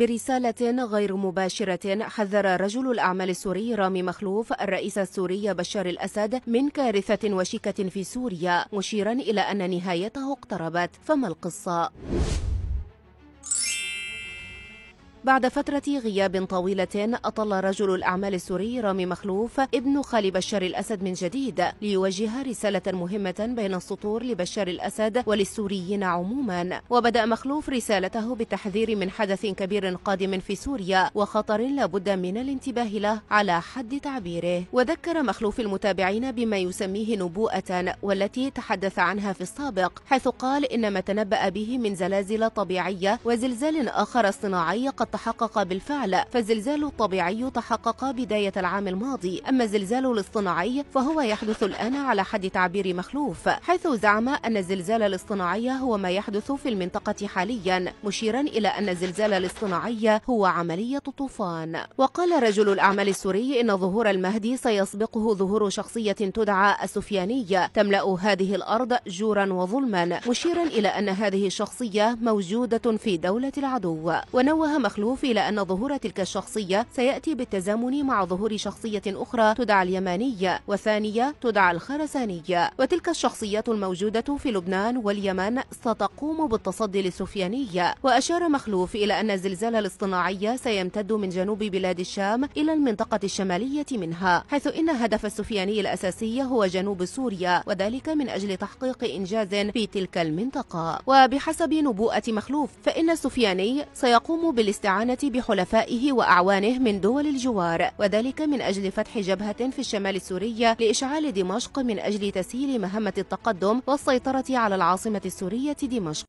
برسالة غير مباشرة حذر رجل الأعمال السوري رامي مخلوف الرئيس السوري بشار الأسد من كارثة وشيكة في سوريا مشيرا إلى أن نهايته اقتربت فما القصة؟ بعد فترة غياب طويلة أطل رجل الأعمال السوري رامي مخلوف ابن خالي بشار الأسد من جديد ليوجه رسالة مهمة بين السطور لبشار الأسد وللسوريين عموما وبدأ مخلوف رسالته بالتحذير من حدث كبير قادم في سوريا وخطر لابد من الانتباه له على حد تعبيره وذكر مخلوف المتابعين بما يسميه نبوءة والتي تحدث عنها في السابق حيث قال إن ما تنبأ به من زلازل طبيعية وزلزال آخر صناعي قد تحقق بالفعل فالزلزال الطبيعي تحقق بداية العام الماضي أما الزلزال الاصطناعي فهو يحدث الآن على حد تعبير مخلوف حيث زعم أن الزلزال الاصطناعي هو ما يحدث في المنطقة حاليا مشيرا إلى أن الزلزال الاصطناعي هو عملية طوفان وقال رجل الأعمال السوري إن ظهور المهدي سيسبقه ظهور شخصية تدعى السفيانية تملأ هذه الأرض جورا وظلما مشيرا إلى أن هذه الشخصية موجودة في دولة العدو ونوه مخلوف مخلوف إلى أن ظهور تلك الشخصية سيأتي بالتزامن مع ظهور شخصية أخرى تدعى اليمانية وثانية تدعى الخرسانية وتلك الشخصيات الموجودة في لبنان واليمن ستقوم بالتصدي للسفيانية وأشار مخلوف إلى أن الزلزال الاصطناعي سيمتد من جنوب بلاد الشام إلى المنطقة الشمالية منها حيث إن هدف السفياني الأساسي هو جنوب سوريا وذلك من أجل تحقيق إنجاز في تلك المنطقة وبحسب نبوءة مخلوف فإن السفياني سيقوم بالاستعمال الاستعانة بحلفائه وأعوانه من دول الجوار وذلك من أجل فتح جبهة في الشمال السوري لإشعال دمشق من أجل تسهيل مهمة التقدم والسيطرة على العاصمة السورية دمشق